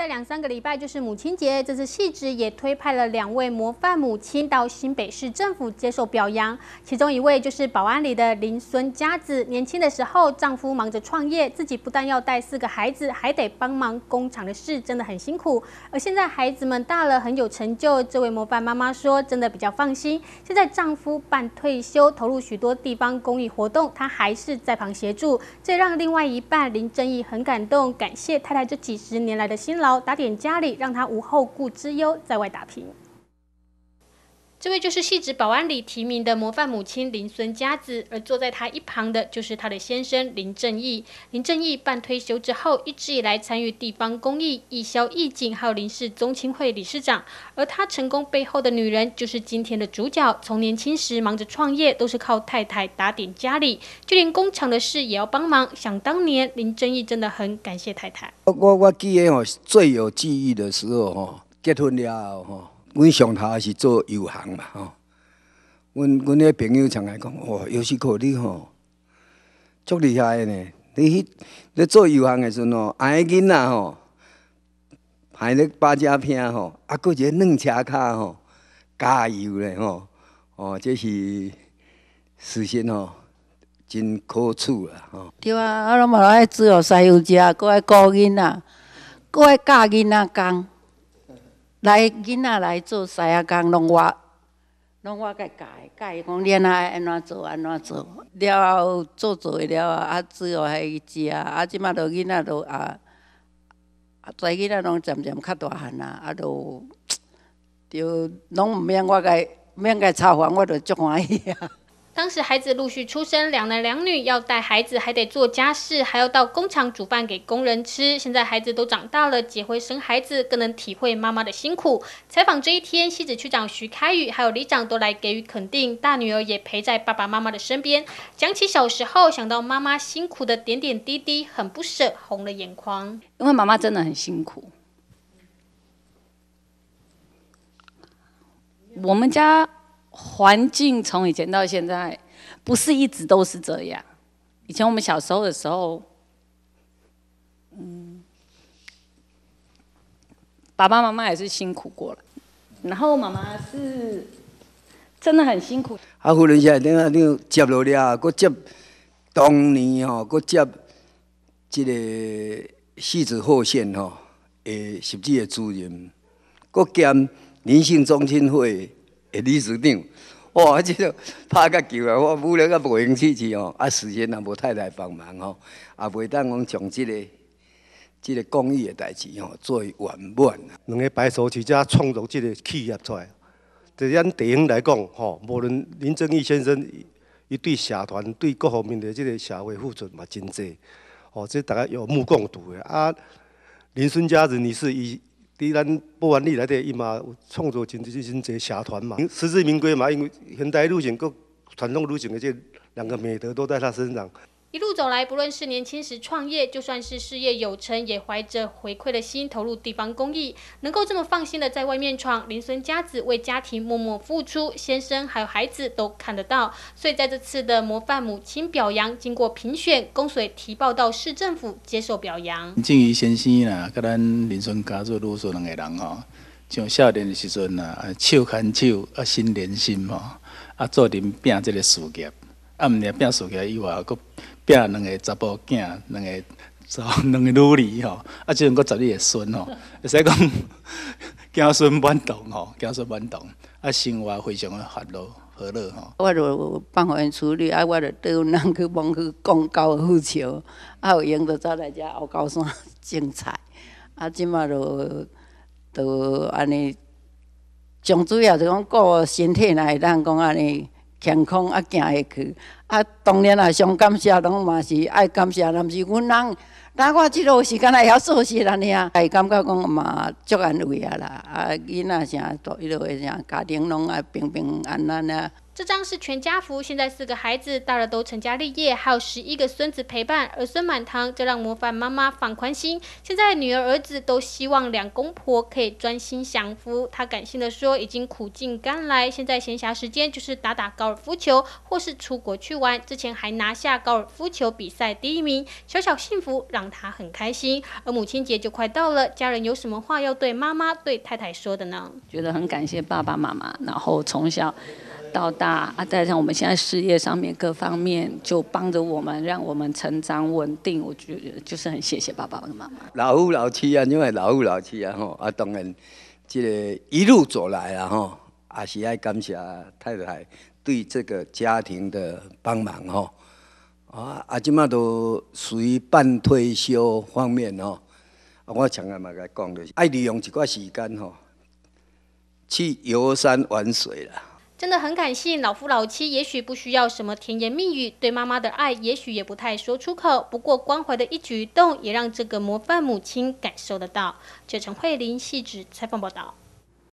在两三个礼拜就是母亲节，这次戏职也推派了两位模范母亲到新北市政府接受表扬，其中一位就是保安里的林孙佳子。年轻的时候，丈夫忙着创业，自己不但要带四个孩子，还得帮忙工厂的事，真的很辛苦。而现在孩子们大了，很有成就，这位模范妈妈说，真的比较放心。现在丈夫半退休，投入许多地方公益活动，她还是在旁协助，这让另外一半林正义很感动，感谢太太这几十年来的辛劳。打点家里，让他无后顾之忧，在外打拼。这位就是《戏职保安》里提名的模范母亲林孙佳子，而坐在他一旁的就是他的先生林正义。林正义办退休之后，一直以来参与地方公益，义消义警，有林氏宗亲会理事长。而他成功背后的女人，就是今天的主角。从年轻时忙着创业，都是靠太太打点家里，就连工厂的事也要帮忙。想当年，林正义真的很感谢太太。我我记得我最有记忆的时候哦，结婚了哦。阮上头也是做油行嘛，吼、阮阮迄个朋友常来讲，哇、哦，尤其可你吼，足厉害诶呢！汝迄你做油行诶时阵吼，安尼囡仔吼，排咧八遮片吼，啊，搁一个弄车卡吼、哦，加油咧吼、哦，哦，这是事实吼、真可耻啊。吼、哦，对啊，啊，拢嘛爱煮哦，西油食，搁爱顾囡仔，搁爱教囡仔工，来，囡仔来做晒啊工，拢我，拢我伊教教伊讲，你爱安怎做，安怎做。了，做做完了，啊，煮哦，还伊食啊。啊，即马都囡仔都啊，啊，遮囡仔拢渐渐较大汉啊，啊，都，就，拢毋免我甲，唔免伊操烦，我都足欢喜啊。当时孩子陆续出生，两男两女，要带孩子，还得做家事，还要到工厂煮饭给工人吃。现在孩子都长大了，结婚生孩子，更能体会妈妈的辛苦。采访这一天，西子区长徐开宇还有里长都来给予肯定。大女儿也陪在爸爸妈妈的身边，讲起小时候，想到妈妈辛苦的点点滴滴，很不舍，红了眼眶。因为妈妈真的很辛苦，我们家。环境从以前到现在，不是一直都是这样。以前我们小时候的时候，嗯，爸爸妈妈也是辛苦过了。然后妈妈是真的很辛苦。阿夫人现在等下你接落了，搁接当年吼，搁接这个戏子后线吼，诶，实际的主任，搁兼女性中心会。诶，理事长，哇，即 个拍甲球啊，我努力甲无闲支持哦。啊，时间也无太来帮忙哦，也袂当讲从即个、即个公益的代志哦，做圆满。两个白手起家创造即个企业出，来，伫咱地方来讲吼，无论林正义先生，伊对社团、对各方面的即个社会付出嘛真济，哦，即个大家有目共睹的啊，林孙家人，你是以伫咱播完里内底伊嘛有创作真真真侪社团嘛，实至名归嘛，因为现代路线国传统路线的这两个美德都在他身上。一路走来，不论是年轻时创业，就算是事业有成，也怀着回馈的心投入地方公益。能够这么放心的在外面闯，林孙家子为家庭默默付出，先生还有孩子都看得到。所以在这次的模范母亲表扬，经过评选，公水提报到市政府接受表扬。静瑜先生啦，跟咱林孙家做啰嗦两个人哦，像少年的时阵呐，手牵手啊心连心哦，啊做林拼这个事业。暗暝了变起来以外，阁拼两个查甫囝，两个查两个女儿吼，啊，即阵阁十二个孙吼，会使讲囝 孙满堂吼，囝孙满堂，啊，生活非常的快乐好乐吼。我着放好因处理，啊，我着缀阮娘去帮去广告副场，啊有闲就走来遮乌高山种菜，啊，即满着着安尼，上主要就讲顾身体来，咱讲安尼。健康啊，行下去啊，当然啊，上感谢拢嘛是爱感谢，毋是阮人，当我即落时间也晓做事安尼啊，会感觉讲嘛足安慰啊啦，啊，囡仔啥，迄落啰啥，家庭拢啊平平安安啊。这张是全家福，现在四个孩子大了都成家立业，还有十一个孙子陪伴，儿孙满堂，这让模范妈妈放宽心。现在女儿儿子都希望两公婆可以专心享福。她感性的说，已经苦尽甘来，现在闲暇时间就是打打高尔夫球，或是出国去玩。之前还拿下高尔夫球比赛第一名，小小幸福让她很开心。而母亲节就快到了，家人有什么话要对妈妈、对太太说的呢？觉得很感谢爸爸妈妈，然后从小。到大啊，带上我们现在事业上面各方面就帮着我们，让我们成长稳定。我觉得就是很谢谢爸爸跟妈妈。老夫老妻啊，因为老夫老妻啊，吼啊，当然这一路走来啊，吼也是要感谢太太对这个家庭的帮忙哦。啊，阿今嘛都属于半退休方面哦。我常阿嘛甲讲是爱利用一段时间吼，去游山玩水啦。真的很感谢老夫老妻，也许不需要什么甜言蜜语，对妈妈的爱也许也不太说出口。不过关怀的一举一动，也让这个模范母亲感受得到。就陈慧琳细致采访报道。